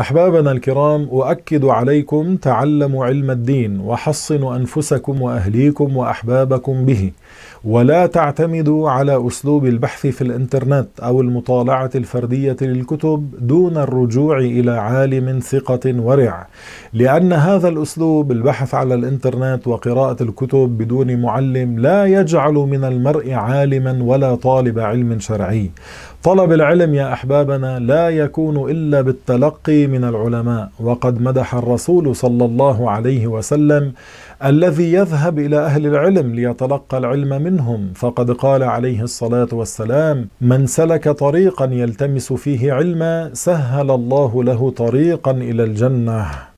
احبابنا الكرام اؤكد عليكم تعلموا علم الدين وحصنوا انفسكم واهليكم واحبابكم به ولا تعتمدوا على اسلوب البحث في الانترنت او المطالعه الفرديه للكتب دون الرجوع الى عالم ثقه ورع لان هذا الاسلوب البحث على الانترنت وقراءه الكتب بدون معلم لا يجعل من المرء عالما ولا طالب علم شرعي طلب العلم يا احبابنا لا يكون الا بالتلقي من العلماء وقد مدح الرسول صلى الله عليه وسلم الذي يذهب إلى أهل العلم ليتلقى العلم منهم فقد قال عليه الصلاة والسلام من سلك طريقا يلتمس فيه علما سهل الله له طريقا إلى الجنة